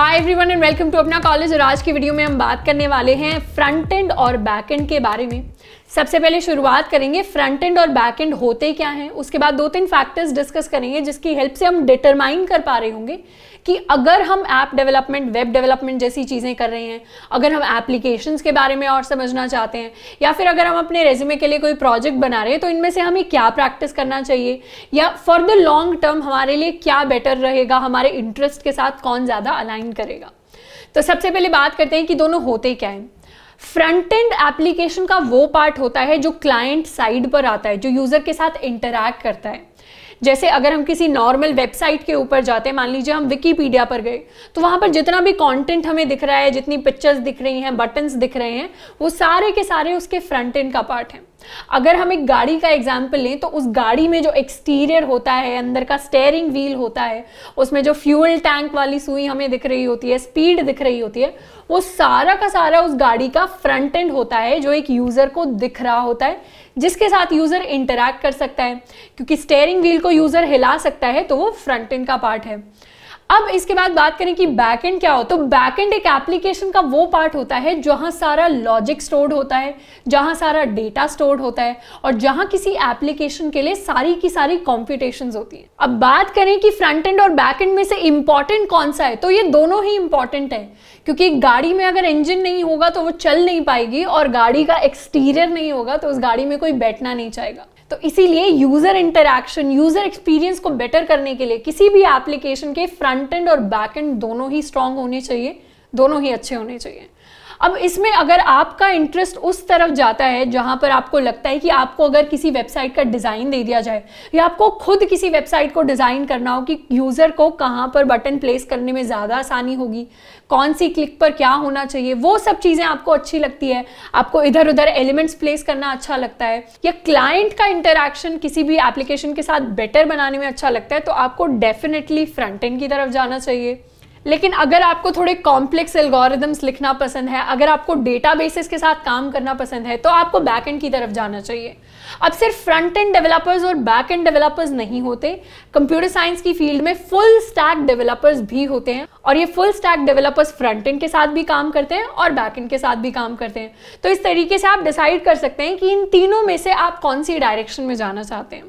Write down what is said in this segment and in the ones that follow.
hi everyone and welcome to Apna college और आज की वीडियो में हम बात करने वाले हैं फ्रंट एंड और बैक एंड के बारे में सबसे पहले शुरुआत करेंगे फ्रंट एंड और बैक एंड होते क्या हैं उसके बाद दो तीन फैक्टर्स डिस्कस करेंगे जिसकी हेल्प से हम डिटरमाइन कर पा रहे होंगे कि अगर हम ऐप डेवलपमेंट वेब डेवलपमेंट जैसी चीज़ें कर रहे हैं अगर हम एप्लीकेशंस के बारे में और समझना चाहते हैं या फिर अगर हम अपने रेज्यूमे के लिए कोई प्रोजेक्ट बना रहे हैं तो इनमें से हमें क्या प्रैक्टिस करना चाहिए या फॉर द लॉन्ग टर्म हमारे लिए क्या बेटर रहेगा हमारे इंटरेस्ट के साथ कौन ज़्यादा अलाइन करेगा तो सबसे पहले बात करते हैं कि दोनों होते क्या हैं फ्रंट एंड एप्लीकेशन का वो पार्ट होता है जो क्लाइंट साइड पर आता है जो यूजर के साथ इंटरैक्ट करता है जैसे अगर हम किसी नॉर्मल वेबसाइट के ऊपर जाते हैं मान लीजिए हम विकीपीडिया पर गए तो वहां पर जितना भी कंटेंट हमें दिख रहा है जितनी पिक्चर्स दिख रही हैं बटन्स दिख रहे हैं वो सारे के सारे उसके फ्रंट एंड का पार्ट है अगर हम एक गाड़ी का एग्जाम्पल लें तो उस गाड़ी में जो एक्सटीरियर होता है अंदर का स्टेयरिंग व्हील होता है उसमें जो फ्यूल टैंक वाली सुई हमें दिख रही होती है स्पीड दिख रही होती है वो सारा का सारा उस गाड़ी का फ्रंट एंड होता है जो एक यूज़र को दिख रहा होता है जिसके साथ यूज़र इंटरेक्ट कर सकता है क्योंकि स्टेयरिंग व्हील को यूज़र हिला सकता है तो वो फ्रंट एंड का पार्ट है अब इसके बाद बात करें कि बैकएंड क्या हो तो बैकएंड एक एप्लीकेशन का वो पार्ट होता है जहां सारा लॉजिक स्टोर्ड होता है जहां सारा डेटा स्टोर्ड होता है और जहां किसी एप्लीकेशन के लिए सारी की सारी कॉम्पिटेशन होती है अब बात करें कि फ्रंट एंड और बैक एंड में से इंपॉर्टेंट कौन सा है तो ये दोनों ही इंपॉर्टेंट है क्योंकि गाड़ी में अगर इंजन नहीं होगा तो वो चल नहीं पाएगी और गाड़ी का एक्सटीरियर नहीं होगा तो उस गाड़ी में कोई बैठना नहीं चाहेगा तो इसीलिए यूज़र इंटरेक्शन यूज़र एक्सपीरियंस को बेटर करने के लिए किसी भी एप्लीकेशन के फ्रंट एंड और बैक एंड दोनों ही स्ट्रांग होने चाहिए दोनों ही अच्छे होने चाहिए अब इसमें अगर आपका इंटरेस्ट उस तरफ जाता है जहाँ पर आपको लगता है कि आपको अगर किसी वेबसाइट का डिज़ाइन दे दिया जाए या आपको खुद किसी वेबसाइट को डिज़ाइन करना हो कि यूज़र को कहाँ पर बटन प्लेस करने में ज़्यादा आसानी होगी कौन सी क्लिक पर क्या होना चाहिए वो सब चीज़ें आपको अच्छी लगती है आपको इधर उधर एलिमेंट्स प्लेस करना अच्छा लगता है या क्लाइंट का इंटरेक्शन किसी भी एप्लीकेशन के साथ बेटर बनाने में अच्छा लगता है तो आपको डेफिनेटली फ्रंट एंड की तरफ जाना चाहिए लेकिन अगर आपको थोड़े कॉम्प्लेक्स एल्गोरिदम्स लिखना पसंद है अगर आपको डेटा के साथ काम करना पसंद है तो आपको बैक एंड की तरफ जाना चाहिए अब सिर्फ फ्रंट एंड डेवलपर्स और बैक एंड डेवलपर्स नहीं होते कंप्यूटर साइंस की फील्ड में फुल स्टैक डेवलपर्स भी होते हैं और ये full stack developers front end के साथ भी काम करते हैं और बैक एंड के साथ भी काम करते हैं तो इस तरीके से आप डिसाइड कर सकते हैं कि इन तीनों में से आप कौन सी डायरेक्शन में जाना चाहते हैं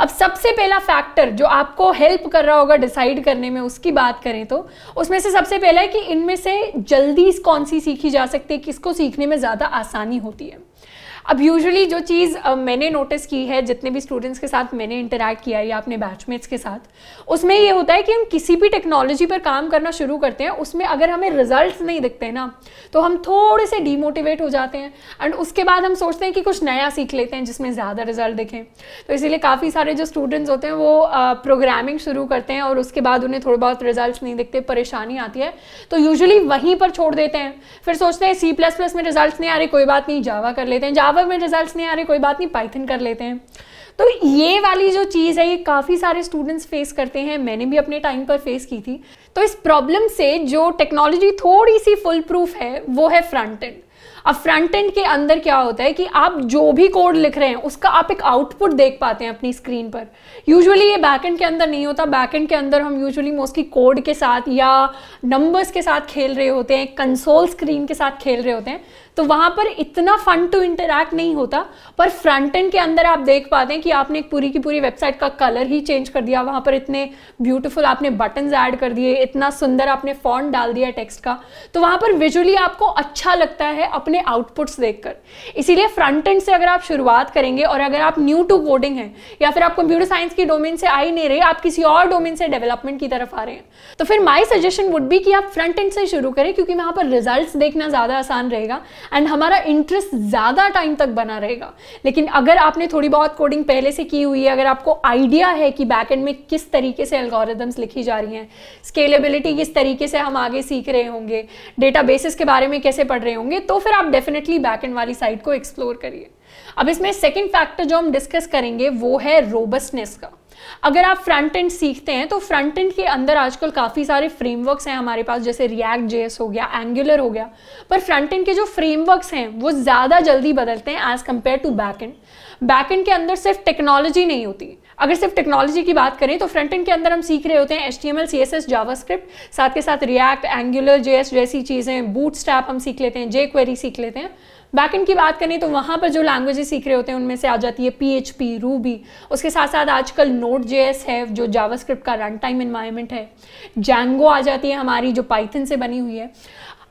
अब सबसे पहला फैक्टर जो आपको हेल्प कर रहा होगा डिसाइड करने में उसकी बात करें तो उसमें से सबसे पहला है कि इनमें से जल्दी कौन सी सीखी जा सकती है किसको सीखने में ज़्यादा आसानी होती है अब यूजुअली जो चीज़ मैंने नोटिस की है जितने भी स्टूडेंट्स के साथ मैंने इंटरेक्ट किया या अपने बैचमेट्स के साथ उसमें ये होता है कि हम किसी भी टेक्नोलॉजी पर काम करना शुरू करते हैं उसमें अगर हमें रिजल्ट नहीं दिखते ना तो हम थोड़े से डीमोटिवेट हो जाते हैं एंड उसके बाद हम सोचते हैं कि कुछ नया सीख लेते हैं जिसमें ज़्यादा रिजल्ट दिखें तो इसीलिए काफ़ी सारे जो स्टूडेंट्स होते हैं वो प्रोग्रामिंग शुरू करते हैं और उसके बाद उन्हें थोड़े बहुत रिजल्ट नहीं दिखते परेशानी आती है तो यूजली वहीं पर छोड़ देते हैं फिर सोचते हैं सी प्लस प्लस में रिजल्ट नहीं आ रहे कोई बात नहीं जावा कर लेते हैं जावा जावा में रिजल्ट्स नहीं आ रहे कोई बात नहीं पाइथन कर लेते हैं तो ये वाली जो चीज़ है ये काफ़ी सारे स्टूडेंट्स फेस करते हैं मैंने भी अपने टाइम पर फेस की थी तो इस प्रॉब्लम से जो टेक्नोलॉजी थोड़ी सी फुल प्रूफ है वो है फ्रंट एंड अब फ्रंट एंड के अंदर क्या होता है कि आप जो भी कोड लिख रहे हैं उसका आप एक आउटपुट देख पाते हैं अपनी स्क्रीन पर यूजुअली ये बैक एंड के अंदर नहीं होता बैक एंड के अंदर हम यूजुअली मोस्टली कोड के साथ या नंबर्स के साथ खेल रहे होते हैं कंसोल स्क्रीन के साथ खेल रहे होते हैं तो वहां पर इतना फन टू इंटरैक्ट नहीं होता पर फ्रंट एंड के अंदर आप देख पाते हैं कि आपने एक पूरी की पूरी वेबसाइट का कलर ही चेंज कर दिया वहां पर इतने ब्यूटीफुल आपने बटन ऐड कर दिए इतना सुंदर आपने फॉन्ट डाल दिया टेक्स्ट का तो वहां पर विजुअली आपको अच्छा लगता है अपने अपने आउटपुट्स देखकर इसीलिए फ्रंट एंड से अगर आप शुरुआत करेंगे और अगर आप न्यू टू कोडिंग हैं या फिर आप कंप्यूटर साइंस की डोमेन से आ ही नहीं रहे आप किसी और डोमेन से डेवलपमेंट की तरफ आ रहे हैं तो फिर माई सजेशन वुड भी कि आप फ्रंट एंड से शुरू करें क्योंकि वहाँ पर रिजल्ट देखना ज़्यादा आसान रहेगा एंड हमारा इंटरेस्ट ज़्यादा टाइम तक बना रहेगा लेकिन अगर आपने थोड़ी बहुत कोडिंग पहले से की हुई है अगर आपको आइडिया है कि बैक एंड में किस तरीके से एल्गोरिदम्स लिखी जा रही हैं स्केलेबिलिटी किस तरीके से हम आगे सीख रहे होंगे डेटा के बारे में कैसे पढ़ रहे होंगे तो फिर आप डेफिनेटली बैक एंड वाली साइड को एक्सप्लोर करिए अब इसमें सेकेंड फैक्टर जो हम डिस्कस करेंगे वो है रोबस्टनेस का अगर आप फ्रंट एंड सीखते हैं तो फ्रंट एंड के अंदर आजकल काफ़ी सारे फ्रेमवर्क्स हैं हमारे पास जैसे रिएक्ट जेएस हो गया एंगुलर हो गया पर फ्रंट एंड के जो फ्रेमवर्क्स हैं वो ज़्यादा जल्दी बदलते हैं as compare to back end back end के अंदर सिर्फ टेक्नोलॉजी नहीं होती अगर सिर्फ टेक्नोलॉजी की बात करें तो फ्रंट एंड के अंदर हम सीख रहे होते हैं H T M L C S S JavaScript साथ के साथ रिएक्ट एंगुलर जे एस जैसी चीज़ें बूट स्टैप हम सीख लेते हैं जे क्वेरी सीख लेते हैं बैकेंड की बात करें तो वहाँ पर जो लैंग्वेजेस सीख रहे होते हैं उनमें से आ जाती है पी एच पी रूबी उसके साथ साथ आजकल नोट जे एस है जो जावास्क्रिप्ट का रन टाइम इन्वायरमेंट है जैंगो आ जाती है हमारी जो पाइथन से बनी हुई है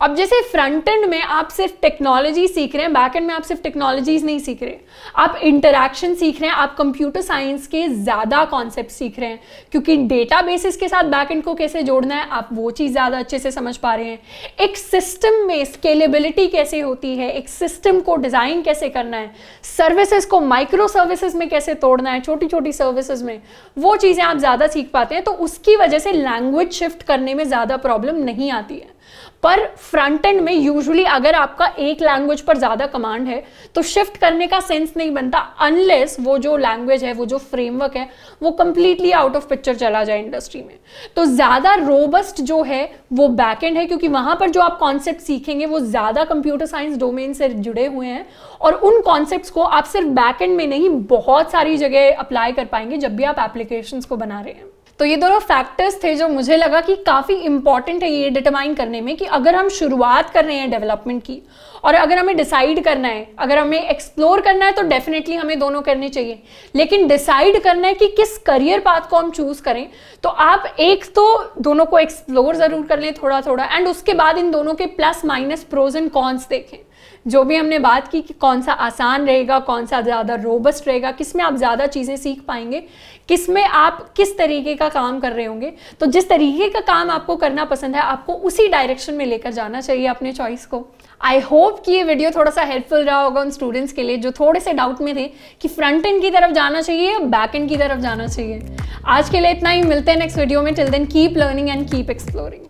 अब जैसे फ्रंट एंड में आप सिर्फ टेक्नोलॉजी सीख रहे हैं बैक एंड में आप सिर्फ टेक्नोलॉजीज नहीं सीख रहे आप इंटरेक्शन सीख रहे हैं आप कंप्यूटर साइंस के ज़्यादा कॉन्सेप्ट सीख रहे हैं क्योंकि डेटा बेसिस के साथ बैक एंड को कैसे जोड़ना है आप वो चीज़ ज़्यादा अच्छे से समझ पा रहे हैं एक सिस्टम में स्केलेबिलिटी कैसे होती है एक सिस्टम को डिज़ाइन कैसे करना है सर्विसेज को माइक्रो सर्विसेज में कैसे तोड़ना है छोटी छोटी सर्विसेज में वो चीज़ें आप ज़्यादा सीख पाते हैं तो उसकी वजह से लैंग्वेज शिफ्ट करने में ज़्यादा प्रॉब्लम नहीं आती है पर फ्रंट एंड में यूजुअली अगर आपका एक लैंग्वेज पर ज़्यादा कमांड है तो शिफ्ट करने का सेंस नहीं बनता अनलेस वो जो लैंग्वेज है वो जो फ्रेमवर्क है वो कंप्लीटली आउट ऑफ पिक्चर चला जाए इंडस्ट्री में तो ज़्यादा रोबस्ट जो है वो बैक एंड है क्योंकि वहां पर जो आप कॉन्सेप्ट सीखेंगे वो ज़्यादा कंप्यूटर साइंस डोमेन से जुड़े हुए हैं और उन कॉन्सेप्ट को आप सिर्फ बैक एंड में नहीं बहुत सारी जगह अप्लाई कर पाएंगे जब भी आप एप्लीकेशन को बना रहे हैं तो ये दोनों फैक्टर्स थे जो मुझे लगा कि काफ़ी इंपॉर्टेंट है ये डिटरमाइन करने में कि अगर हम शुरुआत कर रहे हैं डेवलपमेंट की और अगर हमें डिसाइड करना है अगर हमें एक्सप्लोर करना है तो डेफिनेटली हमें दोनों करने चाहिए लेकिन डिसाइड करना है कि किस करियर पाथ को हम चूज़ करें तो आप एक तो दोनों को एक्सप्लोर ज़रूर कर लें थोड़ा थोड़ा एंड उसके बाद इन दोनों के plus minus pros and cons देखें जो भी हमने बात की कि कौन सा आसान रहेगा कौन सा ज़्यादा रोबस्ट रहेगा किस में आप ज़्यादा चीज़ें सीख पाएंगे किस में आप किस तरीके का काम कर रहे होंगे तो जिस तरीके का काम आपको करना पसंद है आपको उसी डायरेक्शन में लेकर जाना चाहिए अपने चॉइस को आई होप कि ये वीडियो थोड़ा सा हेल्पफुल रहा होगा उन स्टूडेंट्स के लिए जो थोड़े से डाउट में थे कि फ्रंट एंड की तरफ जाना चाहिए या बैक एंड की तरफ जाना चाहिए आज के लिए इतना ही मिलते हैं नेक्स्ट वीडियो में till then keep learning and keep exploring